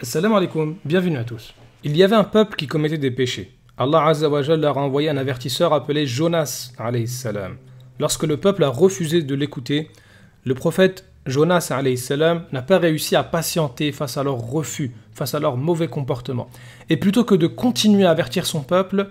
Assalamu alaikum, bienvenue à tous. Il y avait un peuple qui commettait des péchés. Allah Azzawajal leur a envoyé un avertisseur appelé Jonas salam. Lorsque le peuple a refusé de l'écouter, le prophète Jonas salam n'a pas réussi à patienter face à leur refus, face à leur mauvais comportement. Et plutôt que de continuer à avertir son peuple,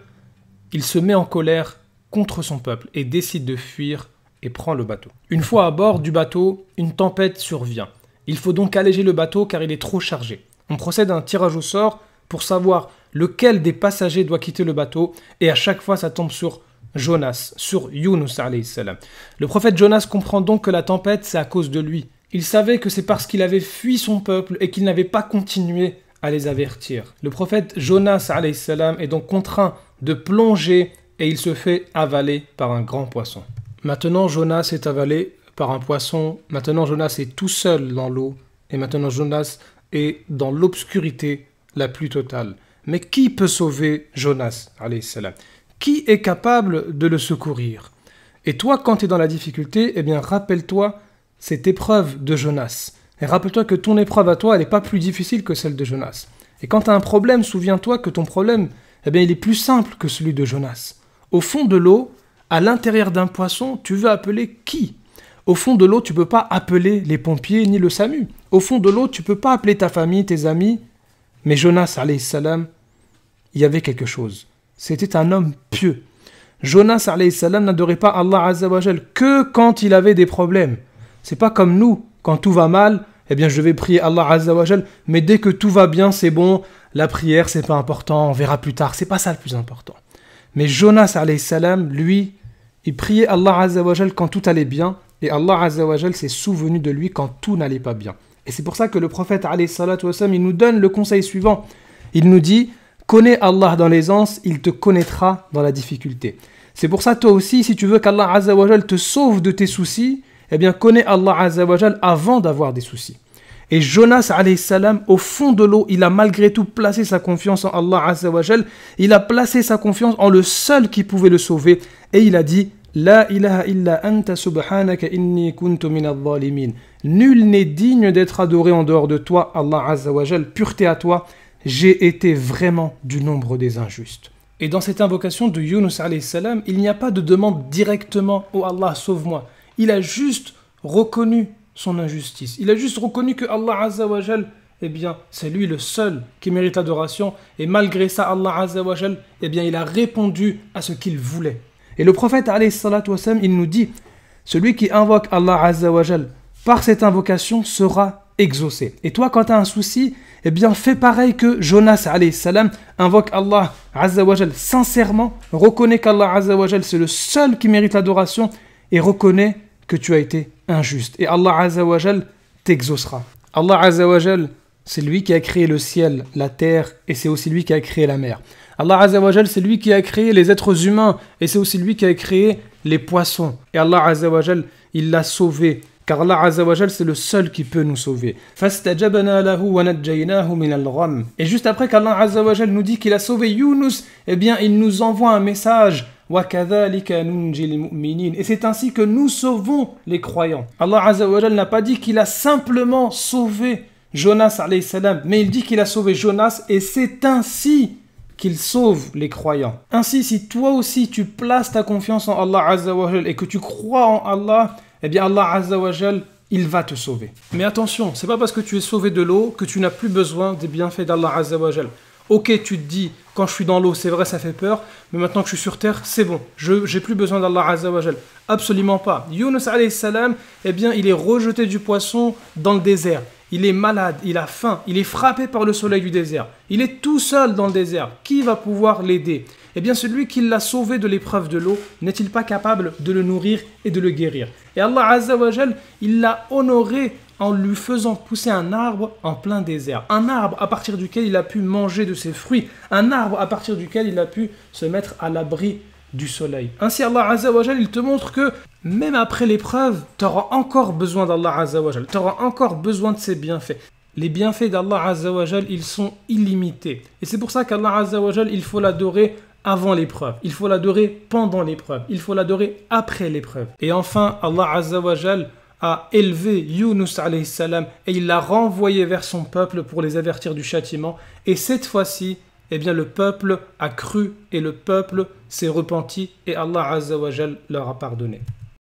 il se met en colère contre son peuple et décide de fuir et prend le bateau. Une fois à bord du bateau, une tempête survient. Il faut donc alléger le bateau car il est trop chargé on procède à un tirage au sort pour savoir lequel des passagers doit quitter le bateau, et à chaque fois ça tombe sur Jonas, sur Yunus salam. Le prophète Jonas comprend donc que la tempête, c'est à cause de lui. Il savait que c'est parce qu'il avait fui son peuple et qu'il n'avait pas continué à les avertir. Le prophète Jonas salam est donc contraint de plonger et il se fait avaler par un grand poisson. Maintenant Jonas est avalé par un poisson, maintenant Jonas est tout seul dans l'eau et maintenant Jonas et dans l'obscurité la plus totale. Mais qui peut sauver Jonas Qui est capable de le secourir Et toi, quand tu es dans la difficulté, eh bien rappelle-toi cette épreuve de Jonas. Et rappelle-toi que ton épreuve à toi, elle n'est pas plus difficile que celle de Jonas. Et quand tu as un problème, souviens-toi que ton problème, eh bien, il est plus simple que celui de Jonas. Au fond de l'eau, à l'intérieur d'un poisson, tu veux appeler qui au fond de l'eau, tu peux pas appeler les pompiers ni le SAMU. Au fond de l'eau, tu peux pas appeler ta famille, tes amis. Mais Jonas, salam, il y avait quelque chose. C'était un homme pieux. Jonas, salam, n'adorait pas Allah que quand il avait des problèmes. C'est pas comme nous, quand tout va mal, eh bien je vais prier Allah mais dès que tout va bien, c'est bon, la prière, c'est pas important, on verra plus tard, c'est pas ça le plus important. Mais Jonas, salam, lui, il priait Allah quand tout allait bien, et Allah Azzawajal s'est souvenu de lui quand tout n'allait pas bien. Et c'est pour ça que le prophète il nous donne le conseil suivant. Il nous dit Connais Allah dans l'aisance, il te connaîtra dans la difficulté. C'est pour ça, toi aussi, si tu veux qu'Allah Azzawajal te sauve de tes soucis, eh bien, connais Allah Azzawajal avant d'avoir des soucis. Et Jonas, salam, au fond de l'eau, il a malgré tout placé sa confiance en Allah Azzawajal. Il a placé sa confiance en le seul qui pouvait le sauver. Et il a dit la ilaha illa anta subhanaka inni kuntu Nul n'est digne d'être adoré en dehors de toi, Allah Azza wa Jal pureté à toi, j'ai été vraiment du nombre des injustes. Et dans cette invocation de Yunus salam, il n'y a pas de demande directement au oh Allah sauve-moi. Il a juste reconnu son injustice. Il a juste reconnu que Allah Azza eh bien, c'est lui le seul qui mérite adoration. Et malgré ça, Allah Azza eh bien, il a répondu à ce qu'il voulait. Et le prophète, il nous dit Celui qui invoque Allah par cette invocation sera exaucé. Et toi, quand tu as un souci, eh bien, fais pareil que Jonas, salam, invoque Allah sincèrement, reconnais qu'Allah c'est le seul qui mérite l'adoration et reconnais que tu as été injuste. Et Allah t'exaucera. Allah c'est lui qui a créé le ciel, la terre, et c'est aussi lui qui a créé la mer. Allah Azzawajal, c'est lui qui a créé les êtres humains, et c'est aussi lui qui a créé les poissons. Et Allah Azzawajal, il l'a sauvé, car Allah Azzawajal, c'est le seul qui peut nous sauver. Et juste après qu'Allah Azzawajal nous dit qu'il a sauvé Yunus, eh bien, il nous envoie un message. Et c'est ainsi que nous sauvons les croyants. Allah Azzawajal n'a pas dit qu'il a simplement sauvé Jonas salam, mais il dit qu'il a sauvé Jonas et c'est ainsi qu'il sauve les croyants. Ainsi, si toi aussi tu places ta confiance en Allah et que tu crois en Allah, eh bien Allah Azzawajal, il va te sauver. Mais attention, c'est pas parce que tu es sauvé de l'eau que tu n'as plus besoin des bienfaits d'Allah Azzawajal. Ok, tu te dis, quand je suis dans l'eau, c'est vrai, ça fait peur, mais maintenant que je suis sur terre, c'est bon, je n'ai plus besoin d'Allah Azzawajal. Absolument pas. Yunus salam, eh bien, il est rejeté du poisson dans le désert il est malade, il a faim, il est frappé par le soleil du désert, il est tout seul dans le désert, qui va pouvoir l'aider Eh bien celui qui l'a sauvé de l'épreuve de l'eau n'est-il pas capable de le nourrir et de le guérir Et Allah Azzawajal, il l'a honoré en lui faisant pousser un arbre en plein désert, un arbre à partir duquel il a pu manger de ses fruits, un arbre à partir duquel il a pu se mettre à l'abri du soleil. Ainsi Allah wa il te montre que même après l'épreuve, tu auras encore besoin d'Allah Azzawajal, tu auras encore besoin de ses bienfaits. Les bienfaits d'Allah Azzawajal, ils sont illimités. Et c'est pour ça qu'Allah Azzawajal, il faut l'adorer avant l'épreuve, il faut l'adorer pendant l'épreuve, il faut l'adorer après l'épreuve. Et enfin, Allah Azzawajal a élevé Yunus salam et il l'a renvoyé vers son peuple pour les avertir du châtiment. Et cette fois-ci, eh bien le peuple a cru et le peuple s'est repenti et Allah Azzawajal leur a pardonné.